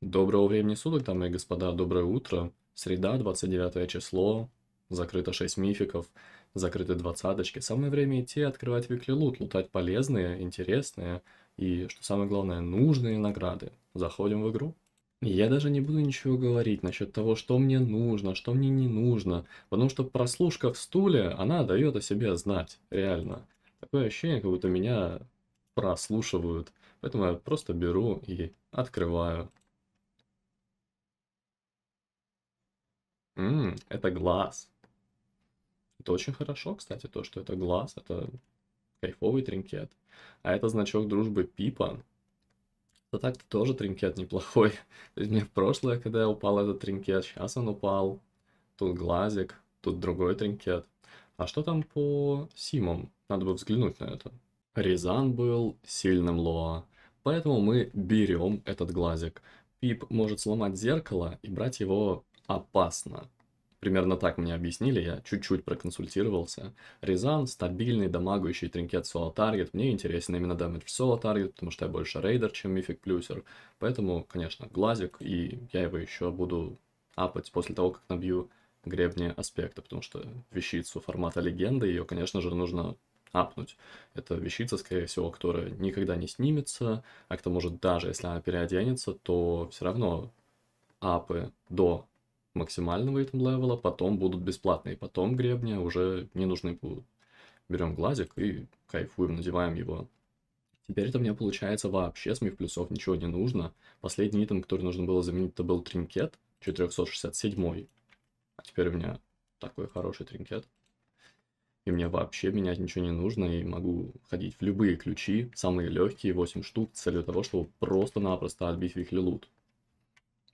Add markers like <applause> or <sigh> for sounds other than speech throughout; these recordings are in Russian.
Доброго времени суток, дамы и господа, доброе утро. Среда, 29 число, закрыто 6 мификов, закрыты двадцаточки. Самое время идти открывать виклилут, лутать полезные, интересные и, что самое главное, нужные награды. Заходим в игру. Я даже не буду ничего говорить насчет того, что мне нужно, что мне не нужно, потому что прослушка в стуле, она дает о себе знать, реально. Такое ощущение, как будто меня прослушивают, поэтому я просто беру и открываю М это глаз. Это очень хорошо, кстати, то, что это глаз, это кайфовый тринкет. А это значок дружбы Пипа. Да так-то тоже тринкет неплохой. <laughs> То есть мне в прошлое, когда я упал этот тринкет, сейчас он упал. Тут глазик, тут другой тринкет. А что там по симам? Надо бы взглянуть на это. Рязан был сильным Лоа, поэтому мы берем этот глазик. Пип может сломать зеркало и брать его опасно. Примерно так мне объяснили, я чуть-чуть проконсультировался. Рязан, стабильный, дамагующий тринкет соло таргет. Мне интересен именно дамage в соло таргет, потому что я больше рейдер, чем мифик плюсер. Поэтому, конечно, глазик, и я его еще буду апать после того, как набью гребни аспекта, потому что вещицу формата легенды, ее, конечно же, нужно апнуть. Это вещица, скорее всего, которая никогда не снимется, а к тому же даже если она переоденется, то все равно апы до максимального этом левела, потом будут бесплатные, потом гребни уже не нужны будут. Берем глазик и кайфуем, надеваем его. Теперь это у меня получается вообще с миф плюсов ничего не нужно. Последний итем, который нужно было заменить, это был тринкет 467. А теперь у меня такой хороший тринкет. И мне вообще менять ничего не нужно, и могу ходить в любые ключи, самые легкие, 8 штук, с целью того, чтобы просто-напросто отбить их лилут.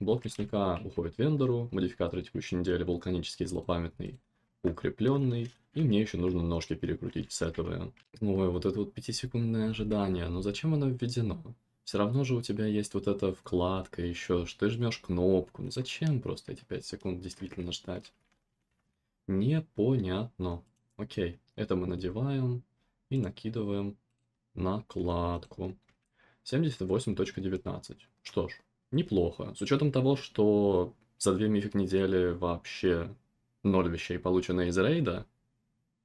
Блок лесника уходит вендору, модификаторы текущей недели вулканический злопамятный, укрепленный. И мне еще нужно ножки перекрутить с этого. Ой, вот это вот 5-секундное ожидание, ну зачем оно введено? Все равно же у тебя есть вот эта вкладка еще, что ты жмешь кнопку. Ну зачем просто эти 5 секунд действительно ждать? Непонятно. Окей, это мы надеваем и накидываем накладку. 78.19. Что ж, неплохо. С учетом того, что за две мифик недели вообще ноль вещей, получено из рейда,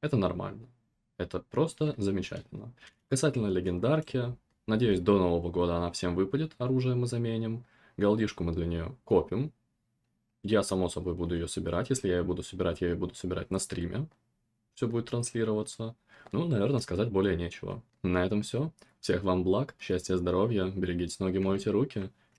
это нормально. Это просто замечательно. Касательно легендарки, надеюсь, до Нового года она всем выпадет, оружие мы заменим. Голдишку мы для нее копим. Я, само собой, буду ее собирать. Если я ее буду собирать, я ее буду собирать на стриме. Все будет транслироваться. Ну, наверное, сказать более нечего. На этом все. Всех вам благ, счастья, здоровья, берегите ноги, мойте руки.